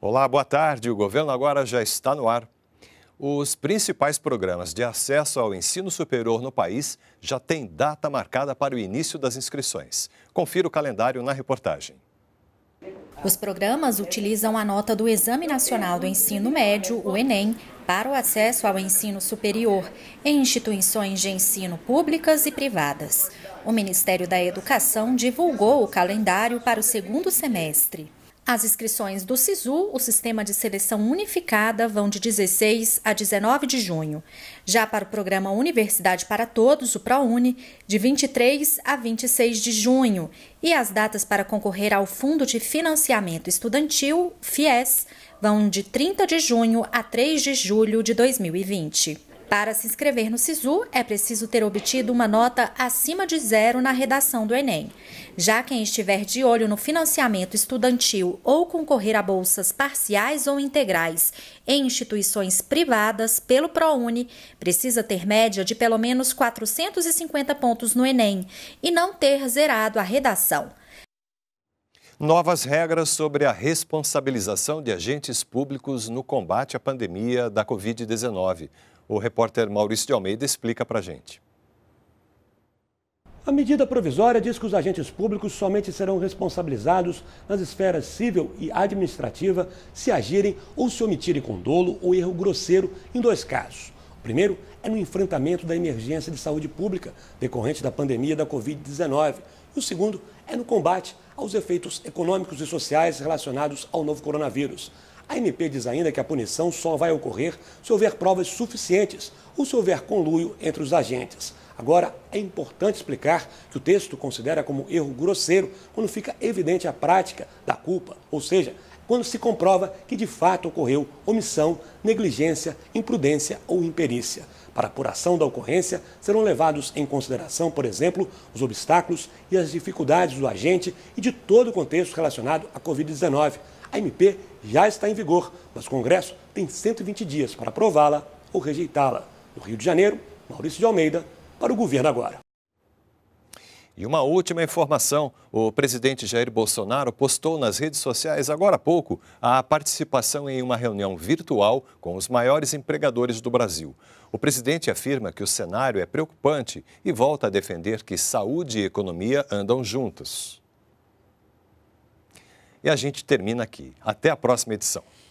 Olá, boa tarde. O Governo Agora já está no ar. Os principais programas de acesso ao ensino superior no país já têm data marcada para o início das inscrições. Confira o calendário na reportagem. Os programas utilizam a nota do Exame Nacional do Ensino Médio, o Enem, para o acesso ao ensino superior em instituições de ensino públicas e privadas. O Ministério da Educação divulgou o calendário para o segundo semestre. As inscrições do SISU, o Sistema de Seleção Unificada, vão de 16 a 19 de junho. Já para o programa Universidade para Todos, o ProUni, de 23 a 26 de junho. E as datas para concorrer ao Fundo de Financiamento Estudantil, FIES, vão de 30 de junho a 3 de julho de 2020. Para se inscrever no SISU, é preciso ter obtido uma nota acima de zero na redação do Enem. Já quem estiver de olho no financiamento estudantil ou concorrer a bolsas parciais ou integrais em instituições privadas pelo ProUni, precisa ter média de pelo menos 450 pontos no Enem e não ter zerado a redação. Novas regras sobre a responsabilização de agentes públicos no combate à pandemia da Covid-19. O repórter Maurício de Almeida explica para a gente. A medida provisória diz que os agentes públicos somente serão responsabilizados nas esferas civil e administrativa se agirem ou se omitirem com dolo ou erro grosseiro em dois casos. O primeiro é no enfrentamento da emergência de saúde pública decorrente da pandemia da Covid-19, e o segundo é no combate aos efeitos econômicos e sociais relacionados ao novo coronavírus. A MP diz ainda que a punição só vai ocorrer se houver provas suficientes ou se houver conluio entre os agentes. Agora, é importante explicar que o texto considera como erro grosseiro quando fica evidente a prática da culpa, ou seja, quando se comprova que de fato ocorreu omissão, negligência, imprudência ou imperícia. Para apuração da ocorrência, serão levados em consideração, por exemplo, os obstáculos e as dificuldades do agente e de todo o contexto relacionado à Covid-19. A MP já está em vigor, mas o Congresso tem 120 dias para aprová-la ou rejeitá-la. No Rio de Janeiro, Maurício de Almeida, para o Governo Agora. E uma última informação: o presidente Jair Bolsonaro postou nas redes sociais agora há pouco a participação em uma reunião virtual com os maiores empregadores do Brasil. O presidente afirma que o cenário é preocupante e volta a defender que saúde e economia andam juntos. E a gente termina aqui. Até a próxima edição.